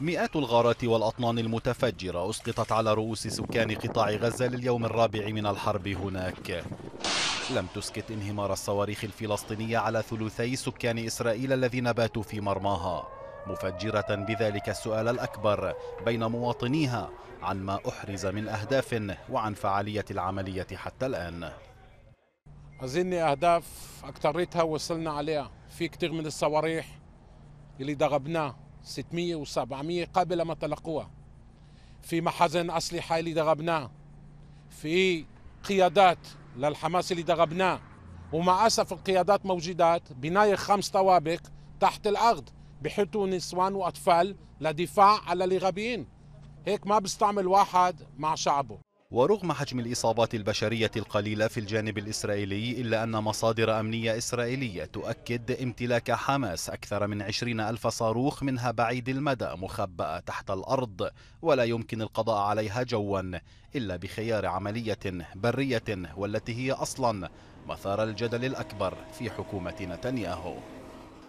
مئات الغارات والأطنان المتفجرة أسقطت على رؤوس سكان قطاع غزة لليوم الرابع من الحرب هناك لم تسكت انهمار الصواريخ الفلسطينية على ثلثي سكان إسرائيل الذين باتوا في مرماها مفجرة بذلك السؤال الأكبر بين مواطنيها عن ما أحرز من أهداف وعن فعالية العملية حتى الآن أظن أهداف أكتريتها وصلنا عليها في كثير من الصواريخ اللي ضربناه 600 و700 قبل ما تلقوها في محازن أسلحة اللي دغبناه في قيادات للحماس اللي دغبناه ومع أسف القيادات موجودات بناية خمس طوابق تحت الأرض بحطوا نسوان وأطفال لدفاع على الإغابيين هيك ما بيستعمل واحد مع شعبه ورغم حجم الإصابات البشرية القليلة في الجانب الإسرائيلي إلا أن مصادر أمنية إسرائيلية تؤكد امتلاك حماس أكثر من 20 ألف صاروخ منها بعيد المدى مخبأة تحت الأرض ولا يمكن القضاء عليها جوا إلا بخيار عملية برية والتي هي أصلا مثار الجدل الأكبر في حكومة نتنياهو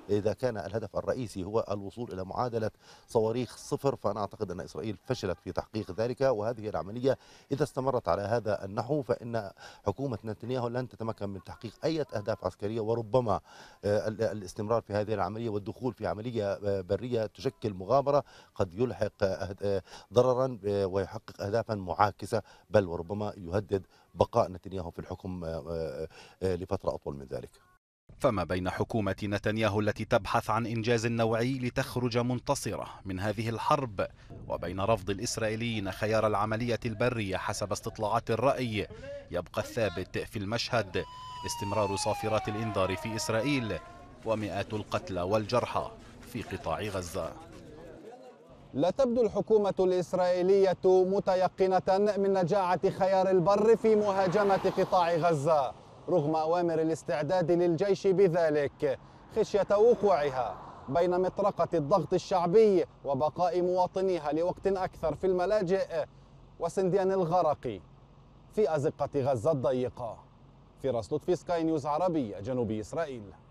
إذا كان الهدف الرئيسي هو الوصول إلى معادلة صواريخ صفر فأنا أعتقد أن إسرائيل فشلت في تحقيق ذلك وهذه العملية إذا استمرت على هذا النحو فإن حكومة نتنياهو لن تتمكن من تحقيق أي أهداف عسكرية وربما آه، الاستمرار في هذه العملية والدخول في عملية آه، برية تشكل مغامرة قد يلحق آه، ضررا ويحقق أهدافا معاكسة بل وربما يهدد بقاء نتنياهو في الحكم لفترة أطول من ذلك فما بين حكومة نتنياهو التي تبحث عن إنجاز نوعي لتخرج منتصرة من هذه الحرب وبين رفض الإسرائيليين خيار العملية البرية حسب استطلاعات الرأي يبقى الثابت في المشهد استمرار صافرات الإنذار في إسرائيل ومئات القتلى والجرحى في قطاع غزة لا تبدو الحكومة الإسرائيلية متيقنة من نجاعة خيار البر في مهاجمة قطاع غزة رغم أوامر الاستعداد للجيش بذلك خشية وقوعها بين مطرقة الضغط الشعبي وبقاء مواطنيها لوقت أكثر في الملاجئ وسنديان الغرق في أزقة غزة الضيقة فراس في سكاي نيوز عربية جنوب إسرائيل